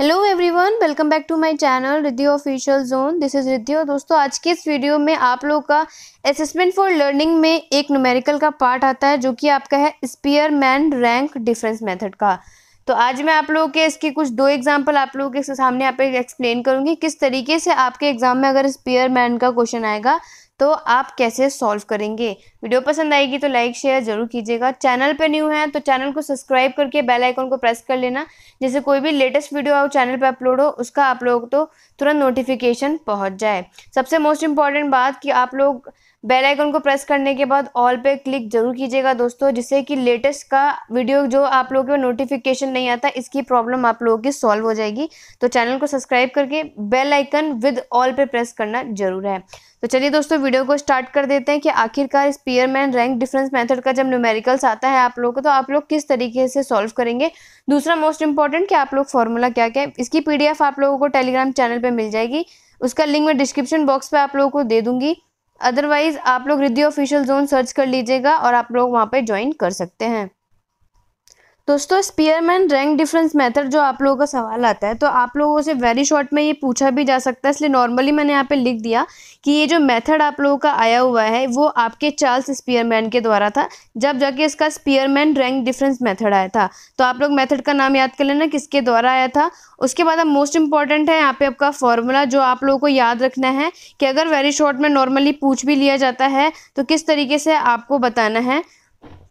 Hello everyone welcome back to my channel Riddhi official zone this is Riddhi और दोस्तों आज के इस वीडियो में आप लोग का असेसमेंट फॉर लर्निंग में एक न्यूमेरिकल का पार्ट आता है जो कि आपका है Spearman rank difference method का तो आज मैं आप लोगों के इसके कुछ दो एग्जाम्पल आप लोगों के सामने यहाँ पे एक्सप्लेन करूँगी किस तरीके से आपके एग्जाम में अगर स्पीयर मैन का क्वेश्चन आएगा तो आप कैसे सॉल्व करेंगे वीडियो पसंद आएगी तो लाइक शेयर जरूर कीजिएगा चैनल पे न्यू है तो चैनल को सब्सक्राइब करके बेल आइकन को प्रेस कर लेना जैसे कोई भी लेटेस्ट वीडियो आओ चैनल पे अपलोड हो उसका आप लोग तो तुरंत नोटिफिकेशन पहुंच जाए सबसे मोस्ट इम्पॉर्टेंट बात कि आप लोग बेल आइकन को प्रेस करने के बाद ऑल पे क्लिक जरूर कीजिएगा दोस्तों जिससे कि लेटेस्ट का वीडियो जो आप लोगों को नोटिफिकेशन नहीं आता इसकी प्रॉब्लम आप लोगों की सॉल्व हो जाएगी तो चैनल को सब्सक्राइब करके बेल आइकन विद ऑल पे प्रेस करना जरूर है तो चलिए दोस्तों वीडियो को स्टार्ट कर देते हैं कि आखिरकार स्पीयरमैन रैंक डिफरेंस मेथड का जब न्यूमेरिकल्स आता है आप लोगों को तो आप लोग किस तरीके से सॉल्व करेंगे दूसरा मोस्ट इंपॉर्टेंट कि आप लोग फॉर्मूला क्या क्या है इसकी पीडीएफ आप लोगों को टेलीग्राम चैनल पर मिल जाएगी उसका लिंक मैं डिस्क्रिप्शन बॉक्स पर आप लोगों को दे दूंगी अदरवाइज़ आप लोग रिद्धि ऑफिशियल जोन सर्च कर लीजिएगा और आप लोग वहाँ पर ज्वाइन कर सकते हैं दोस्तों स्पीयरमैन रैंक डिफरेंस मेथड जो आप लोगों का सवाल आता है तो आप लोगों से वेरी शॉर्ट में ये पूछा भी जा सकता है इसलिए नॉर्मली मैंने यहाँ पे लिख दिया कि ये जो मेथड आप लोगों का आया हुआ है वो आपके चार्ल्स स्पीयरमैन के द्वारा था जब जाके इसका स्पीयरमैन रैंक डिफरेंस मेथड आया था तो आप लोग मैथड का नाम याद कर लेना किसके द्वारा आया था उसके बाद अब मोस्ट इंपॉर्टेंट है यहाँ पे आपका फॉर्मूला जो आप लोगों को याद रखना है कि अगर वेरी शॉर्ट में नॉर्मली पूछ भी लिया जाता है तो किस तरीके से आपको बताना है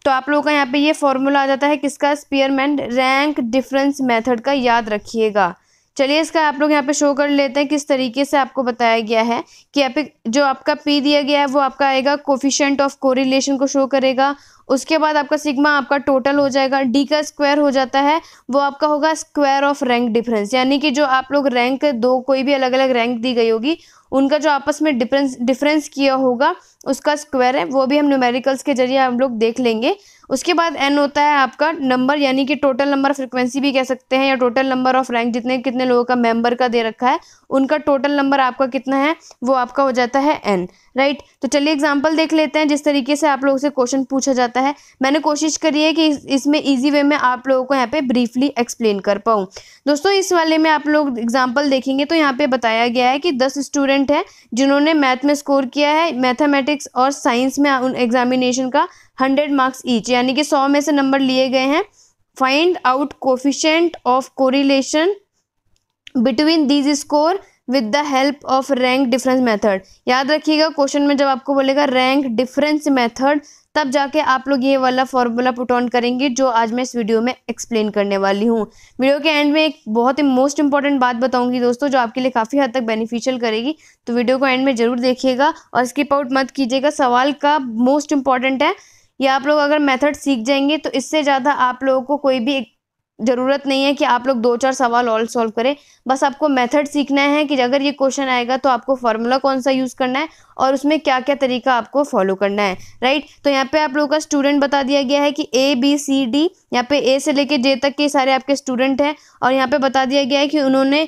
तो आप लोगों का यहाँ पे ये फॉर्मूला आ जाता है किसका स्पीयरमैन रैंक डिफरेंस मेथड का याद रखिएगा चलिए इसका आप लोग यहाँ पे शो कर लेते हैं किस तरीके से आपको बताया गया है कि यहाँ पे जो आपका पी दिया गया है वो आपका आएगा कोफिशेंट ऑफ कोरिलेशन को शो करेगा उसके बाद आपका सिग्मा आपका टोटल हो जाएगा डी का स्क्वायर हो जाता है वो आपका होगा स्क्वायर ऑफ रैंक डिफरेंस यानी कि जो आप लोग रैंक दो कोई भी अलग अलग रैंक दी गई होगी उनका जो आपस में डिफरेंस डिफरेंस किया होगा उसका स्क्वायर है वो भी हम न्यूमेरिकल्स के जरिए हम लोग देख लेंगे उसके बाद एन होता है आपका नंबर यानी कि टोटल नंबर फ्रिक्वेंसी भी कह सकते हैं या टोटल नंबर ऑफ रैंक जितने कितने लोगों का मेंबर का दे रखा है उनका टोटल नंबर आपका कितना है वो आपका हो जाता है एन राइट तो चलिए एग्जाम्पल देख लेते हैं जिस तरीके से आप लोगों से क्वेश्चन पूछा जाता है मैंने कोशिश करी है कि इस, इसमें ईजी वे में आप लोगों को यहाँ पे ब्रीफली एक्सप्लेन कर पाऊँ दोस्तों इस वाले में आप लोग एग्जाम्पल देखेंगे तो यहाँ पे बताया गया है कि दस स्टूडेंट हैं जिन्होंने मैथ में स्कोर किया है मैथमेटिक्स और साइंस में उन एग्जामिनेशन का हंड्रेड मार्क्स ईच यानी कि सौ में से नंबर लिए गए हैं find out coefficient of correlation between these score with the help of rank difference method याद रखिएगा क्वेश्चन में जब आपको बोलेगा रैंक डिफरेंस मेथड तब जाके आप लोग ये वाला फॉर्मूला पुट ऑन करेंगे जो आज मैं इस वीडियो में एक्सप्लेन करने वाली हूँ वीडियो के एंड में एक बहुत ही मोस्ट इंपॉर्टेंट बात बताऊंगी दोस्तों जो आपके लिए काफ़ी हद तक बेनिफिशियल करेगी तो वीडियो को एंड में जरूर देखिएगा और स्किप आउट मत कीजिएगा सवाल का मोस्ट इंपॉर्टेंट है ये आप लोग अगर मेथड सीख जाएंगे तो इससे ज़्यादा आप लोगों को कोई भी ज़रूरत नहीं है कि आप लोग दो चार सवाल और सॉल्व करें बस आपको मेथड सीखना है कि अगर ये क्वेश्चन आएगा तो आपको फार्मूला कौन सा यूज़ करना है और उसमें क्या क्या तरीका आपको फॉलो करना है राइट तो यहाँ पे आप लोगों का स्टूडेंट बता दिया गया है कि ए बी सी डी यहाँ पे ए से लेके जे तक के सारे आपके स्टूडेंट हैं और यहाँ पे बता दिया गया है कि उन्होंने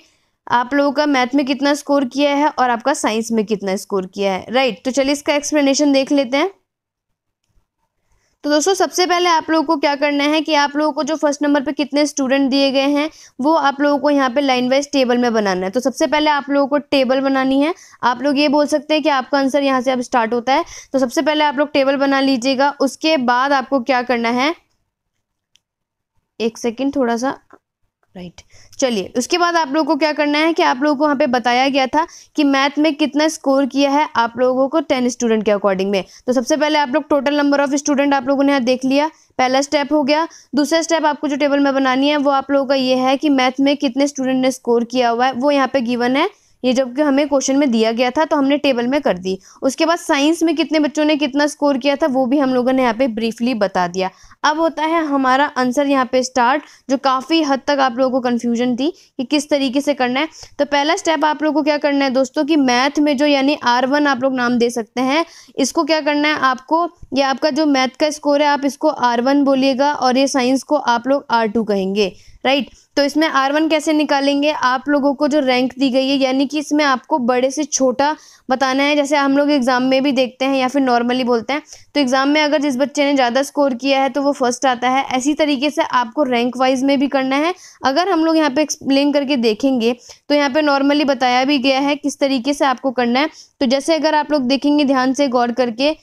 आप लोगों का मैथ में कितना स्कोर किया है और आपका साइंस में कितना स्कोर किया है राइट तो चलिए इसका एक्सप्लेनेशन देख लेते हैं तो दोस्तों सबसे पहले आप लोगों को क्या करना है कि आप लोगों को जो फर्स्ट नंबर पे कितने स्टूडेंट दिए गए हैं वो आप लोगों को यहाँ पे लाइन वाइज टेबल में बनाना है तो सबसे पहले आप लोगों को टेबल बनानी है आप लोग ये बोल सकते हैं कि आपका आंसर यहाँ से अब स्टार्ट होता है तो सबसे पहले आप लोग टेबल बना लीजिएगा उसके बाद आपको क्या करना है एक सेकेंड थोड़ा सा राइट चलिए उसके बाद आप लोगों को क्या करना है कि आप लोगों को यहाँ पे बताया गया था कि मैथ में कितना स्कोर किया है आप लोगों को टेन स्टूडेंट के अकॉर्डिंग में तो सबसे पहले आप लोग टोटल नंबर ऑफ स्टूडेंट आप लोगों ने यहाँ देख लिया पहला स्टेप हो गया दूसरा स्टेप आपको जो टेबल में बनानी है वो आप लोगों का ये है कि मैथ में कितने स्टूडेंट ने स्कोर किया हुआ है वो यहाँ पे गिवन है ये जबकि हमें क्वेश्चन में दिया गया था तो हमने टेबल में कर दी उसके बाद साइंस में कितने बच्चों ने कितना स्कोर किया था वो भी हम लोगों ने यहाँ पे ब्रीफली बता दिया अब होता है हमारा आंसर यहाँ पे स्टार्ट जो काफ़ी हद तक आप लोगों को कन्फ्यूजन थी कि किस तरीके से करना है तो पहला स्टेप आप लोगों को क्या करना है दोस्तों कि मैथ में जो यानी आर वन आप लोग नाम दे सकते हैं इसको क्या करना है आपको ये आपका जो मैथ का स्कोर है आप इसको आर वन बोलिएगा और ये साइंस को आप लोग आर टू कहेंगे राइट तो इसमें आर वन कैसे निकालेंगे आप लोगों को जो रैंक दी गई है यानी कि इसमें आपको बड़े से छोटा बताना है जैसे हम लोग एग्ज़ाम में भी देखते हैं या फिर नॉर्मली बोलते हैं तो एग्ज़ाम में अगर जिस बच्चे ने ज़्यादा स्कोर किया है तो वो फर्स्ट आता है ऐसी तरीके से आपको रैंक वाइज में भी करना है अगर हम लोग यहाँ पे एक्सप्लेन करके देखेंगे तो यहाँ पे नॉर्मली बताया भी गया है किस तरीके से आपको करना है तो जैसे अगर आप लोग देखेंगे ध्यान से गौर करके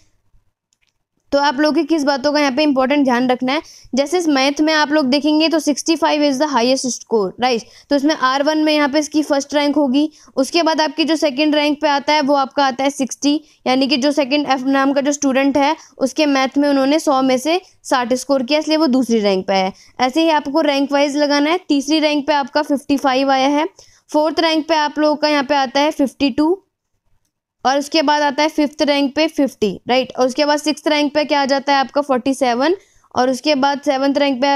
तो आप लोग की किस बातों का यहाँ पे इंपॉर्टेंट ध्यान रखना है जैसे इस मैथ में आप लोग देखेंगे तो 65 is the highest score right तो इसमें आर वन में यहाँ पे इसकी फर्स्ट रैंक होगी उसके बाद आपकी जो सेकंड रैंक पे आता है वो आपका आता है 60 यानी कि जो सेकंड एफ नाम का जो स्टूडेंट है उसके मैथ में उन्होंने सौ में से साठ स्कोर किया इसलिए वो दूसरी रैंक पर है ऐसे ही आपको रैंक वाइज लगाना है तीसरी रैंक पर आपका फिफ्टी आया है फोर्थ रैंक पर आप लोगों का यहाँ पे आता है फिफ्टी और उसके बाद आता है फिफ्थ रैंक पे फिफ्टी राइट और उसके बाद सिक्स रैंक पे क्या आ जाता है आपका फोर्टी सेवन और उसके बाद सेवन्थ रैंक पे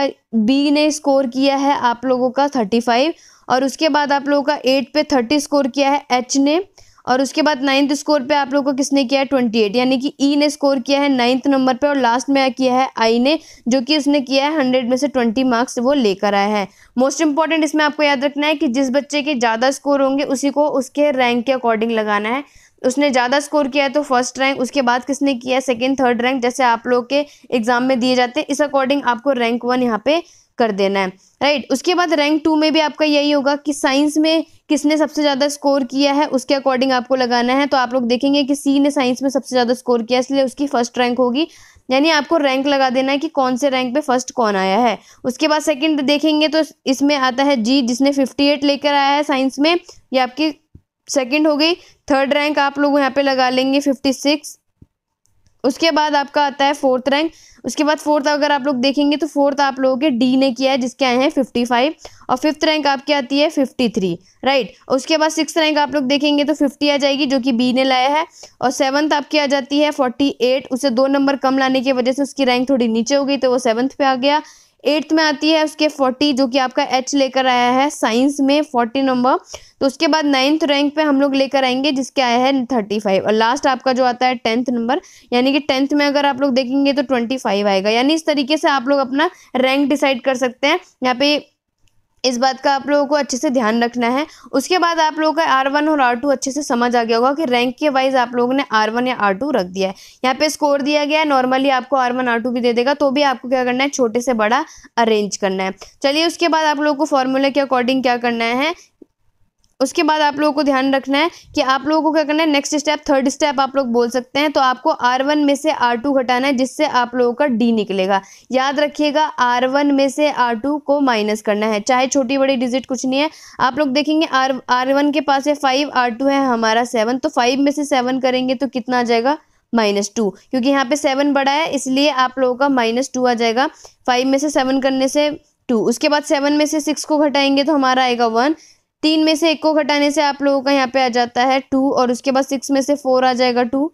बी ने स्कोर किया है आप लोगों का थर्टी फाइव और उसके बाद आप लोगों का एट पे थर्टी स्कोर किया है एच ने और उसके बाद नाइन्थ स्कोर पे आप लोगों का किसने किया है ट्वेंटी एट यानी कि ई e ने स्कोर किया है नाइन्थ नंबर पे और लास्ट में किया है आई ने जो कि उसने किया है हंड्रेड में से ट्वेंटी मार्क्स वो लेकर आया है मोस्ट इंपॉर्टेंट इसमें आपको याद रखना है कि जिस बच्चे के ज़्यादा स्कोर होंगे उसी को उसके रैंक के अकॉर्डिंग लगाना है उसने ज़्यादा स्कोर किया है तो फर्स्ट रैंक उसके बाद किसने किया सेकंड सेकेंड थर्ड रैंक जैसे आप लोग के एग्जाम में दिए जाते हैं इस अकॉर्डिंग आपको रैंक वन यहाँ पे कर देना है राइट right. उसके बाद रैंक टू में भी आपका यही होगा कि साइंस में किसने सबसे ज़्यादा स्कोर किया है उसके अकॉर्डिंग आपको लगाना है तो आप लोग देखेंगे कि सी ने साइंस में सबसे ज़्यादा स्कोर किया इसलिए उसकी फर्स्ट रैंक होगी यानी आपको रैंक लगा देना है कि कौन से रैंक पे फर्स्ट कौन आया है उसके बाद सेकंड देखेंगे तो इसमें आता है जी जिसने 58 लेकर आया है साइंस में ये आपकी सेकंड हो गई थर्ड रैंक आप लोग यहाँ पे लगा लेंगे फिफ्टी सिक्स उसके बाद आपका आता है फोर्थ रैंक उसके बाद फोर्थ अगर आप लोग देखेंगे तो फोर्थ आप लोगों के डी ने किया है जिसके आए हैं फिफ्टी फाइव और फिफ्थ रैंक आपकी आती है फिफ्टी थ्री राइट उसके बाद सिक्स रैंक आप लोग देखेंगे तो फिफ्टी आ जाएगी जो कि बी ने लाया है और सेवन्थ आपकी आ जाती है फोर्टी एट उसे दो नंबर कम लाने की वजह से उसकी रैंक थोड़ी नीचे हो गई तो वो सेवन्थ पे आ गया एट्थ में आती है उसके फोर्टी जो कि आपका एच लेकर आया है साइंस में फोर्टी नंबर तो उसके बाद नाइन्थ रैंक पे हम लोग लेकर आएंगे जिसके आया है थर्टी फाइव और लास्ट आपका जो आता है टेंथ नंबर यानी कि टेंथ में अगर आप लोग देखेंगे तो ट्वेंटी फाइव आएगा यानी इस तरीके से आप लोग अपना रैंक डिसाइड कर सकते हैं यहाँ पे इस बात का आप लोगों को अच्छे से ध्यान रखना है उसके बाद आप लोगों का आर वन और आर टू अच्छे से समझ आ गया होगा कि रैंक के वाइज आप लोगों ने आर वन या आर टू रख दिया है यहाँ पे स्कोर दिया गया है नॉर्मली आपको आर वन आर टू भी दे देगा तो भी आपको क्या करना है छोटे से बड़ा अरेंज करना है चलिए उसके बाद आप लोगों को फॉर्मूले के अकॉर्डिंग क्या करना है उसके बाद आप लोगों को ध्यान रखना है कि आप लोगों को क्या करना है नेक्स्ट स्टेप थर्ड स्टेप आप लोग बोल सकते हैं तो आपको आर वन में से आर टू घटाना है जिससे आप लोगों का डी निकलेगा याद रखिएगा आर वन में से आर टू को माइनस करना है चाहे छोटी बड़ी डिजिट कुछ नहीं है आप लोग देखेंगे आर आर वन के पास है फाइव आर टू है हमारा सेवन तो फाइव में से सेवन करेंगे तो कितना आ जाएगा माइनस टू क्योंकि यहाँ पे सेवन बड़ा है इसलिए आप लोगों का माइनस टू आ जाएगा फाइव में से सेवन करने से टू उसके बाद सेवन में से सिक्स को घटाएंगे तो हमारा आएगा वन तीन में से एक को घटाने से आप लोगों का यहाँ पे आ जाता है टू और उसके बाद सिक्स में से फोर आ जाएगा टू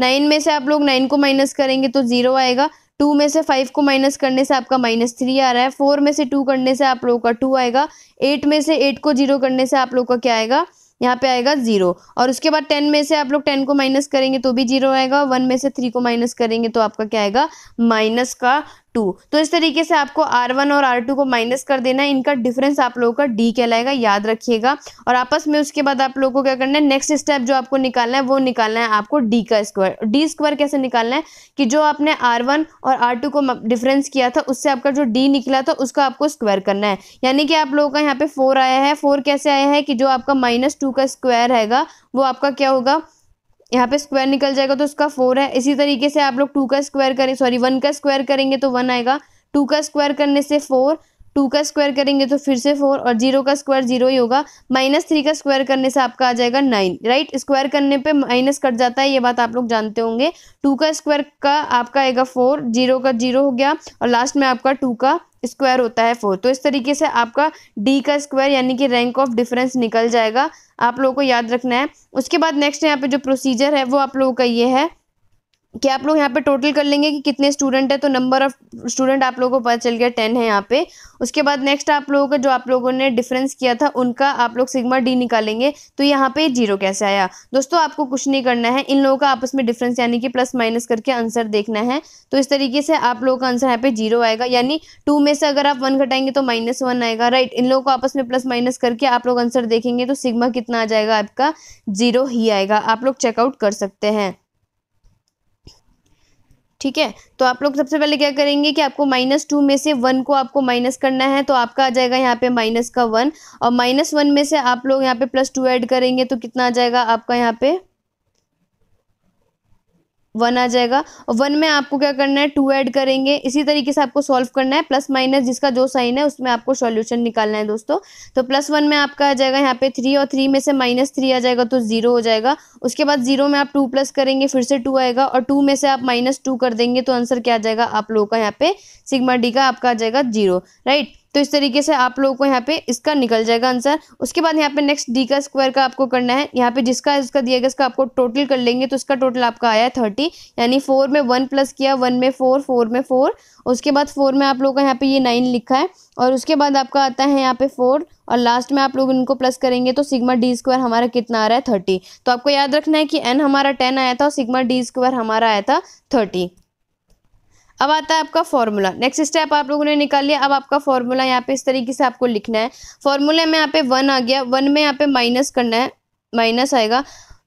नाइन में से आप लोग नाइन को माइनस करेंगे तो ज़ीरो आएगा टू में से फाइव को माइनस करने से आपका माइनस थ्री आ रहा है फोर में से टू करने से आप लोगों का टू आएगा एट में से एट को जीरो करने से आप लोगों का क्या आएगा यहाँ पे आएगा जीरो और उसके बाद टेन में से आप लोग टेन को माइनस करेंगे तो भी जीरो आएगा वन में से थ्री को माइनस करेंगे तो आपका क्या आएगा माइनस का टू तो इस तरीके से आपको आर वन और आर टू को माइनस कर देना है इनका डिफरेंस आप लोगों का डी कहलाएगा याद रखिएगा और आपस में उसके बाद आप लोगों को क्या करना है नेक्स्ट स्टेप जो आपको निकालना है वो निकालना है आपको डी का स्क्वायर डी स्क्वायर कैसे निकालना है कि जो आपने आर वन और आर टू को डिफरेंस किया था उससे आपका जो डी निकला था उसका आपको स्क्वायर करना है यानी कि आप लोगों का यहाँ पे फोर आया है फोर कैसे आया है कि जो आपका माइनस टू का स्क्वायर हैगा वो आपका क्या होगा यहाँ पे स्क्वायर निकल जाएगा तो उसका फोर है इसी तरीके से आप लोग टू का स्क्वायर करें सॉरी वन का स्क्वायर करेंगे तो वन आएगा टू का स्क्वायर करने से फोर टू का स्क्वायर करेंगे तो फिर से फोर और जीरो का स्क्वायर जीरो ही होगा माइनस थ्री का स्क्वायर करने से आपका आ जाएगा नाइन राइट स्क्वायर करने पे माइनस कट जाता है ये बात आप लोग जानते होंगे टू का स्क्वायर का आपका आएगा फोर जीरो का जीरो हो गया और लास्ट में आपका टू का स्क्वायर होता है फोर तो इस तरीके से आपका डी का स्क्वायर यानी कि रैंक ऑफ डिफरेंस निकल जाएगा आप लोगों को याद रखना है उसके बाद नेक्स्ट यहाँ पे जो प्रोसीजर है वो आप लोगों का ये है कि आप लोग यहाँ पे टोटल कर लेंगे कि कितने स्टूडेंट है तो नंबर ऑफ स्टूडेंट आप लोगों को पता चल गया टेन है यहाँ पे उसके बाद नेक्स्ट आप लोगों का जो आप लोगों ने डिफरेंस किया था उनका आप लोग सिग्मा डी निकालेंगे तो यहाँ पे जीरो कैसे आया दोस्तों आपको कुछ नहीं करना है इन लोगों का आपस में डिफरेंस यानी कि प्लस माइनस करके आंसर देखना है तो इस तरीके से आप लोगों का आंसर यहाँ पे जीरो आएगा यानी टू में से अगर आप वन घटाएंगे तो माइनस वन आएगा राइट इन लोगों को आपस में प्लस माइनस करके आप लोग आंसर देखेंगे तो सिग्मा कितना आ जाएगा आपका जीरो ही आएगा आप लोग चेकआउट कर सकते हैं ठीक है तो आप लोग सबसे पहले क्या करेंगे कि आपको माइनस टू में से वन को आपको माइनस करना है तो आपका आ जाएगा यहाँ पे माइनस का वन और माइनस वन में से आप लोग यहाँ पे प्लस टू ऐड करेंगे तो कितना आ जाएगा आपका यहाँ पे वन आ जाएगा और वन में आपको क्या करना है टू ऐड करेंगे इसी तरीके से आपको सॉल्व करना है प्लस माइनस जिसका जो साइन है उसमें आपको सॉल्यूशन निकालना है दोस्तों तो प्लस वन में आपका आ जाएगा यहाँ पे थ्री और थ्री में से माइनस थ्री आ जाएगा तो ज़ीरो हो जाएगा उसके बाद ज़ीरो में आप टू प्लस करेंगे फिर से टू आएगा और टू में से आप माइनस टू कर देंगे तो आंसर क्या आ जाएगा आप लोगों का यहाँ पे सिग्मा डी का आपका आ जाएगा जीरो राइट तो इस तरीके से आप लोगों को यहाँ पे इसका निकल जाएगा आंसर उसके बाद यहाँ पे नेक्स्ट डी का स्क्वायर का आपको करना है यहाँ पे जिसका इसका दिया गया इसका आपको टोटल कर लेंगे तो इसका टोटल आपका आया है थर्टी यानी फोर में वन प्लस किया वन में फोर फोर में फोर उसके बाद फोर में आप लोगों का यहाँ पे ये नाइन लिखा है और उसके बाद आपका आता है यहाँ पे फोर और लास्ट में आप लोग इनको प्लस करेंगे तो सिग्मा डी स्क्वायर हमारा कितना आ रहा है थर्टी तो आपको याद रखना है कि एन हमारा टेन आया था और सिग्मा डी स्क्वायर हमारा आया था थर्टी अब आता है आपका फॉर्मूला नेक्स्ट स्टेप आप लोगों ने निकाल लिया अब आपका फॉर्मूला यहाँ पे इस तरीके से आपको लिखना है फॉर्मूला में यहाँ पे वन आ गया वन में यहाँ पे माइनस करना है माइनस आएगा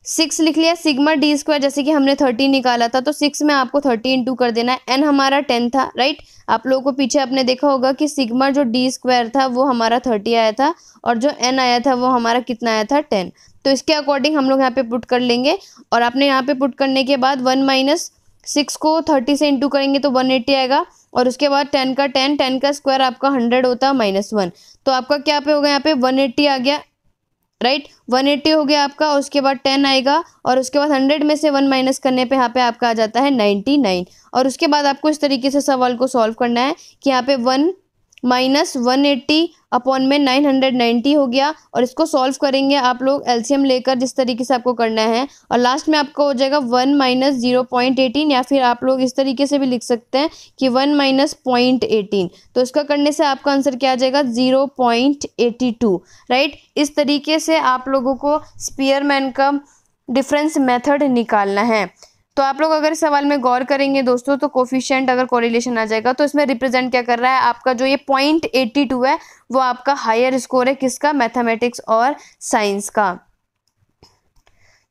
सिक्स लिख लिया सिग्मा डी स्क्वायर जैसे कि हमने थर्टी निकाला था तो सिक्स में आपको थर्टी इंटू कर देना है एन हमारा टेन था राइट आप लोगों को पीछे आपने देखा होगा कि सिग्मा जो डी स्क्वायर था वो हमारा थर्टी आया था और जो एन आया था वो हमारा कितना आया था टेन तो इसके अकॉर्डिंग हम लोग यहाँ पे पुट कर लेंगे और आपने यहाँ पे पुट करने के बाद वन माइनस सिक्स को थर्टी से इंटू करेंगे तो वन एट्टी आएगा और उसके बाद टेन का टेन टेन का स्क्वायर आपका हंड्रेड होता है माइनस वन तो आपका क्या पे होगा यहाँ पे वन एट्टी आ गया राइट वन एट्टी हो गया आपका और उसके बाद टेन आएगा और उसके बाद हंड्रेड में से वन माइनस करने पे यहाँ पे आपका आ जाता है नाइन्टी नाइन और उसके बाद आपको इस तरीके से सवाल को सॉल्व करना है कि यहाँ पे one minus one eighty upon में नाइन हंड्रेड नाइन्टी हो गया और इसको सॉल्व करेंगे आप लोग एलसीएम लेकर जिस तरीके से आपको करना है और लास्ट में आपको हो जाएगा one minus zero point eighteen या फिर आप लोग इस तरीके से भी लिख सकते हैं कि वन माइनस पॉइंट एटीन तो इसका करने से आपका आंसर क्या आ जाएगा zero point eighty two right इस तरीके से आप लोगों को स्पीयरमैन का डिफरेंस मेथड निकालना है तो आप लोग अगर सवाल में गौर करेंगे दोस्तों तो कोफिशियंट अगर कोरिलेशन आ जाएगा तो इसमें रिप्रेजेंट क्या कर रहा है आपका जो ये पॉइंट एट्टी टू है वो आपका हायर स्कोर है किसका मैथमेटिक्स और साइंस का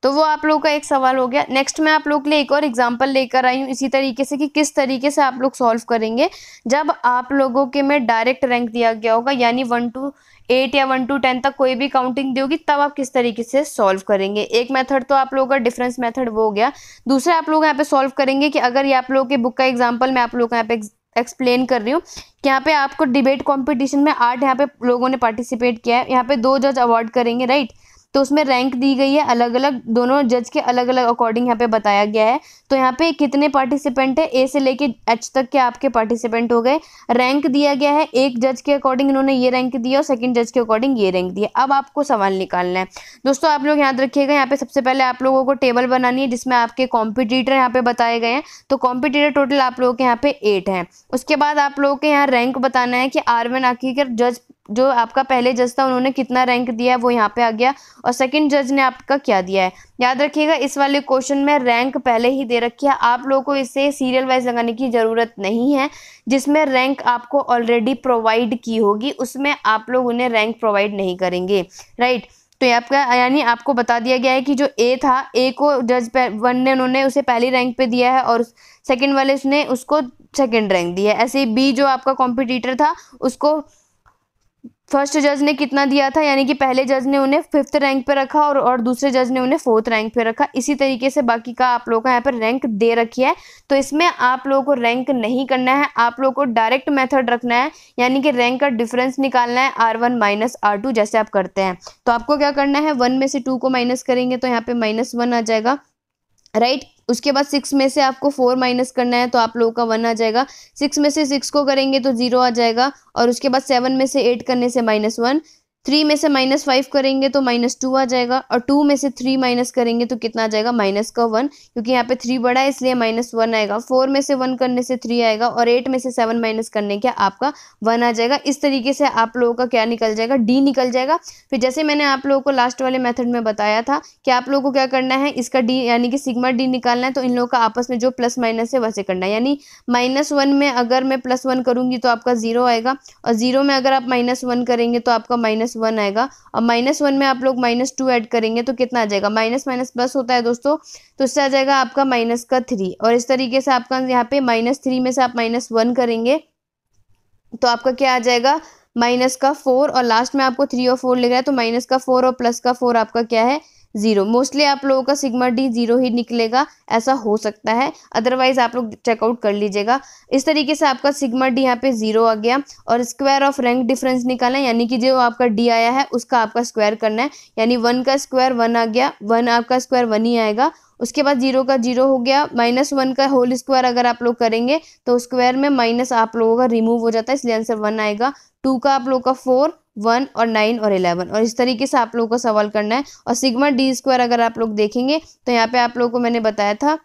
तो वो आप लोग का एक सवाल हो गया नेक्स्ट मैं आप लोग के लिए एक और एग्जाम्पल लेकर आई हूँ इसी तरीके से कि किस तरीके से आप लोग सॉल्व करेंगे जब आप लोगों के में डायरेक्ट रैंक दिया गया होगा यानी वन टू एट या वन टू टेन तक कोई भी काउंटिंग दी होगी तब आप किस तरीके से सॉल्व करेंगे एक मेथड तो आप लोगों का डिफरेंस मेथड वो हो गया दूसरा आप लोग यहाँ पे सॉल्व करेंगे कि अगर ये आप लोगों के बुक का एग्जाम्पल मैं आप लोग यहाँ पे एक्सप्लेन कर रही हूँ कि यहाँ पे आपको डिबेट कॉम्पिटिशन में आठ यहाँ पे लोगों ने पार्टिसिपेट किया है यहाँ पे दो जज अवार्ड करेंगे राइट right? तो उसमें रैंक दी गई है अलग अलग दोनों जज के अलग अलग अकॉर्डिंग यहाँ पे बताया गया है तो यहाँ पे कितने पार्टिसिपेंट है ए से लेके एच तक के आपके पार्टिसिपेंट हो गए रैंक दिया गया है एक जज के अकॉर्डिंग इन्होंने ये रैंक दिया और सेकंड जज के अकॉर्डिंग ये रैंक दिया अब आपको सवाल निकालना है दोस्तों आप लोग याद रखिएगा यहाँ पे सबसे पहले आप लोगों को टेबल बनानी है जिसमें आपके कॉम्पिटिटर यहाँ पे बताए गए हैं तो कॉम्पिटिटर टोटल आप लोगों के यहाँ पे एट हैं उसके बाद आप लोगों के यहाँ रैंक बताना है कि आर्वन आखिर जज जो आपका पहले जज था उन्होंने कितना रैंक दिया है वो यहाँ पे आ गया और सेकंड जज ने आपका क्या दिया है याद रखिएगा इस वाले क्वेश्चन में रैंक पहले ही दे रखी है आप लोगों को इसे सीरियल वाइज लगाने की ज़रूरत नहीं है जिसमें रैंक आपको ऑलरेडी प्रोवाइड की होगी उसमें आप लोग उन्हें रैंक प्रोवाइड नहीं करेंगे राइट तो आपका यानी आपको बता दिया गया है कि जो ए था ए को जज वन ने उन्होंने उसे पहली रैंक पे दिया है और सेकेंड वाले उसने उसको सेकेंड रैंक दिया है ऐसे ही बी जो आपका कॉम्पिटिटर था उसको फर्स्ट जज ने कितना दिया था यानी कि पहले जज ने उन्हें फिफ्थ रैंक पे रखा और और दूसरे जज ने उन्हें फोर्थ रैंक पे रखा इसी तरीके से बाकी का आप लोगों का यहाँ पर रैंक दे रखी है तो इसमें आप लोगों को रैंक नहीं करना है आप लोगों को डायरेक्ट मेथड रखना है यानी कि रैंक का डिफरेंस निकालना है R one minus R two जैसे आप करते हैं तो आपको क्या करना है वन में से टू को माइनस करेंगे तो यहाँ पे माइनस वन आ जाएगा राइट right? उसके बाद सिक्स में से आपको फोर माइनस करना है तो आप लोगों का वन आ जाएगा सिक्स में से सिक्स को करेंगे तो जीरो आ जाएगा और उसके बाद सेवन में से एट करने से माइनस वन थ्री में से माइनस फाइव करेंगे तो माइनस टू आ जाएगा और टू में से थ्री माइनस करेंगे तो कितना आ जाएगा माइनस का वन क्योंकि यहाँ पे थ्री बड़ा है इसलिए माइनस वन आएगा फोर में से वन करने से थ्री आएगा और एट में से सेवन माइनस करने के आपका वन आ जाएगा इस तरीके से आप लोगों का क्या निकल जाएगा डी निकल जाएगा फिर जैसे मैंने आप लोगों को लास्ट वाले मेथड में बताया था कि आप लोगों को क्या करना है इसका डी यानी कि सिग्मा डी निकालना है तो इन लोगों का आपस में जो प्लस माइनस है वैसे करना है यानी माइनस वन में अगर मैं प्लस वन करूँगी तो आपका जीरो आएगा और जीरो में अगर आप माइनस वन करेंगे तो आपका माइनस वन आएगा और माइनस वन में आप लोग माइनस टू ऐड करेंगे तो कितना आ जाएगा माइनस माइनस प्लस होता है दोस्तों तो इससे आ जाएगा आपका माइनस का थ्री और इस तरीके से आपका यहाँ पे माइनस थ्री में से आप माइनस वन करेंगे तो आपका क्या आ जाएगा माइनस का फोर और लास्ट में आपको थ्री और फोर लग रहा है तो माइनस का फोर और प्लस का फोर आपका क्या है जीरो मोस्टली आप लोगों का सिग्मा डी जीरो ही निकलेगा ऐसा हो सकता है अदरवाइज आप लोग चेकआउट कर लीजिएगा इस तरीके से आपका सिग्मा डी यहाँ पे जीरो आ गया और स्क्वायर ऑफ रैंक डिफरेंस निकालें यानी कि जो आपका डी आया है उसका आपका स्क्वायर करना है यानी वन का स्क्वायर वन आ गया वन आपका स्क्वायर वन ही आएगा उसके बाद जीरो का जीरो हो गया माइनस वन का होल स्क्वायर अगर आप लोग करेंगे तो स्क्वायर में माइनस आप लोगों का रिमूव हो जाता है इसलिए आंसर वन आएगा टू का आप लोगों का फोर वन और नाइन और इलेवन और इस तरीके से आप लोगों को सवाल करना है और सिग्मा डी स्क्वायर अगर आप लोग देखेंगे तो यहाँ पे आप लोगों को मैंने बताया था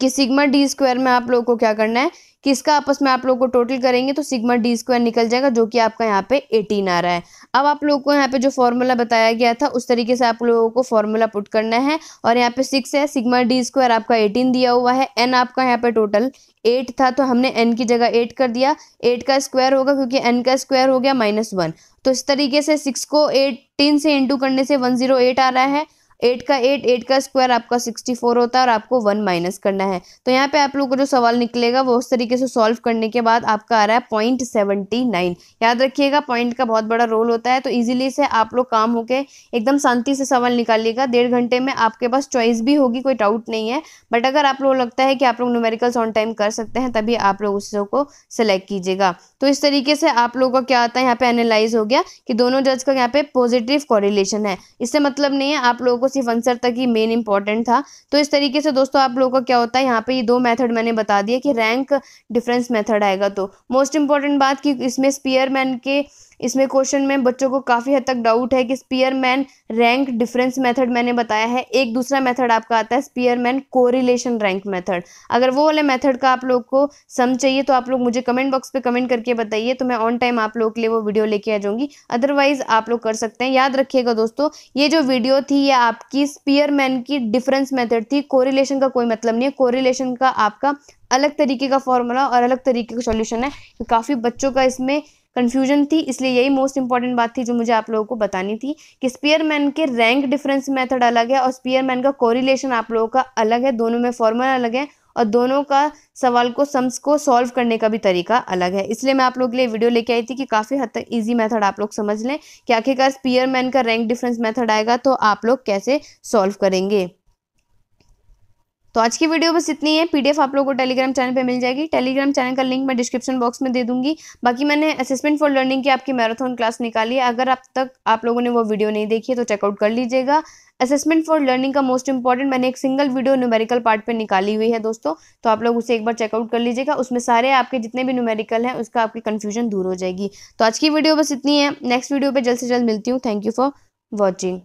कि सिग्मा डी स्क्वायर में आप लोगों को क्या करना है कि इसका आपस में आप लोग को टोटल करेंगे तो सिग्मा डी स्क्वायर निकल जाएगा जो कि आपका यहाँ पे एटीन आ रहा है अब आप लोगों को यहाँ पे जो फॉर्मूला बताया गया था उस तरीके से आप लोगों को फॉर्मूला पुट करना है और यहाँ पे सिक्स है सिग्मा डी स्क्वायर आपका एटीन दिया हुआ है एन आपका यहाँ पे टोटल एट था तो हमने एन की जगह एट कर दिया एट का स्क्वायर होगा क्योंकि एन का स्क्वायर हो गया माइनस वन तो इस तरीके से सिक्स को एटीन से इंटू करने से वन जीरो एट आ रहा है एट का एट एट का स्क्वायर आपका सिक्सटी फोर होता है और आपको वन माइनस करना है तो यहाँ पे आप लोगों को जो सवाल निकलेगा वो उस तरीके से सॉल्व करने के बाद आपका आ रहा है पॉइंट सेवेंटी नाइन याद रखिएगा पॉइंट का बहुत बड़ा रोल होता है तो ईजिली से आप लोग काम होके एकदम शांति से सवाल निकालिएगा डेढ़ घंटे में आपके पास चॉइस भी होगी कोई डाउट नहीं है बट अगर आप लोग लगता है कि आप लोग न्यूमेरिकल्स ऑन टाइम कर सकते हैं तभी आप लोग उसको सेलेक्ट कीजिएगा तो इस तरीके से आप लोगों का क्या आता है यहाँ पे एनालाइज हो गया कि दोनों जज का यहाँ पे पॉजिटिव कॉरिलेशन है इससे मतलब नहीं है आप लोगों को सिर्फ आंसर तक ही मेन इंपॉर्टेंट था तो इस तरीके से दोस्तों आप लोगों का क्या होता है यहाँ पे ये दो मेथड मैंने बता दिया कि रैंक डिफरेंस मेथड आएगा तो मोस्ट इंपॉर्टेंट बात कि इसमें स्पीयरमैन के इसमें क्वेश्चन में बच्चों को काफ़ी हद तक डाउट है कि स्पीयरमैन रैंक डिफरेंस मेथड मैंने बताया है एक दूसरा मेथड आपका आता है स्पीयरमैन कोरिलेशन रैंक मेथड अगर वो वाले मेथड का आप लोग को सम चाहिए तो आप लोग मुझे कमेंट बॉक्स पे कमेंट करके बताइए तो मैं ऑन टाइम आप लोग के लिए वो वीडियो लेके आ जाऊँगी अदरवाइज आप लोग कर सकते हैं याद रखिएगा दोस्तों ये जो वीडियो थी ये आपकी स्पीयरमैन की डिफरेंस मैथड थी कोरिलेशन का कोई मतलब नहीं है कोरिलेशन का आपका अलग तरीके का फॉर्मूला और अलग तरीके का सॉल्यूशन है काफ़ी बच्चों का इसमें कन्फ्यूजन थी इसलिए यही मोस्ट इंपॉर्टेंट बात थी जो मुझे आप लोगों को बतानी थी कि स्पीयरमैन के रैंक डिफरेंस मेथड अलग है और स्पीयरमैन का कोरिलेशन आप लोगों का अलग है दोनों में फॉर्मूला अलग है और दोनों का सवाल को सम्स को सॉल्व करने का भी तरीका अलग है इसलिए मैं आप लोग के लिए वीडियो लेके आई थी कि काफ़ी हद तक ईजी मैथड आप लोग समझ लें कि आखिरकार स्पीयरमैन का रैंक डिफरेंस मैथड आएगा तो आप लोग कैसे सॉल्व करेंगे तो आज की वीडियो बस इतनी है पीडीएफ आप लोगों को टेलीग्राम चैनल पे मिल जाएगी टेलीग्राम चैनल का लिंक मैं डिस्क्रिप्शन बॉक्स में दे दूंगी बाकी मैंने असेसमेंट फॉर लर्निंग की आपकी मैराथन क्लास निकाली है अगर अब तक आप लोगों ने वो वीडियो नहीं देखी है तो चेकआउट कर लीजिएगा असेसमेंट फॉर लर्निंग का मोस्ट इंपॉर्टेंट मैंने एक सिंगल वीडियो न्यूमेरिकल पार्ट पे निकाली हुई है दोस्तों तो आप लोग उसे एक बार चेकआउट कर लीजिएगा उसमें सारे आपके जितने भी न्यूमेरिकल हैं उसका आपकी कन्फ्यूजन दूर हो जाएगी तो आज की वीडियो बस इतनी है नेक्स्ट वीडियो पर जल्द से जल्द मिलती हूँ थैंक यू फॉर वॉचिंग